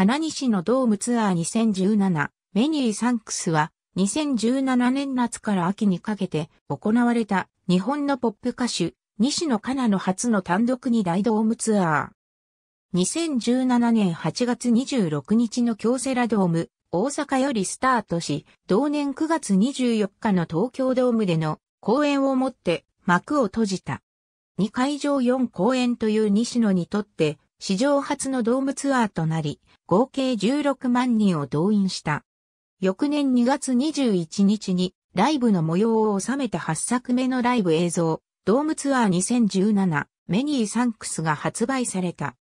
金西のドームツアー2017メニューサンクスは2017年夏から秋にかけて行われた日本のポップ歌手西野カナの初の単独に大ドームツアー。2017年8月26日の京セラドーム大阪よりスタートし、同年9月24日の東京ドームでの公演をもって幕を閉じた。2会場4公演という西野にとって史上初のドームツアーとなり、合計16万人を動員した。翌年2月21日にライブの模様を収めた8作目のライブ映像、ドームツアー2017メニーサンクスが発売された。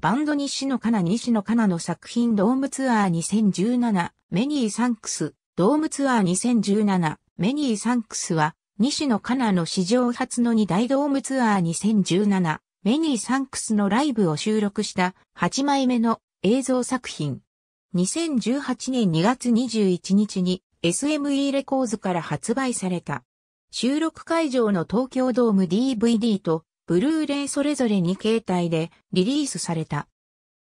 バンド西野カナ西野カナの作品ドームツアー2017メニーサンクスドームツアー2017メニーサンクスは西野カナの史上初の2大ドームツアー2017メニー・サンクスのライブを収録した8枚目の映像作品。2018年2月21日に SME レコーズから発売された。収録会場の東京ドーム DVD とブルーレイそれぞれ2形態でリリースされた。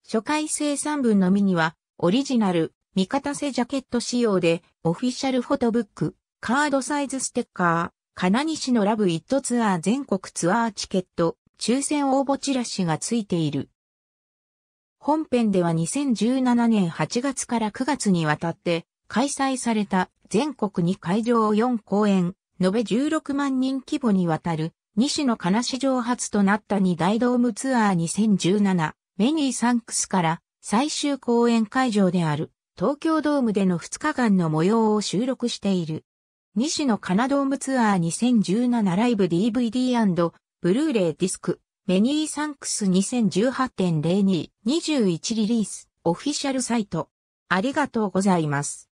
初回生産分のみにはオリジナル、味方せジャケット仕様でオフィシャルフォトブック、カードサイズステッカー、金西のラブイットツアー全国ツアーチケット、抽選応募チラシがついている。本編では2017年8月から9月にわたって開催された全国2会場を4公演、延べ16万人規模にわたる西野金市場初となった2大ドームツアー2017メニーサンクスから最終公演会場である東京ドームでの2日間の模様を収録している。西野金ドームツアー2017ライブ DVD& ブルーレイディスク、メニーサンクス2018.02、21リリース、オフィシャルサイト。ありがとうございます。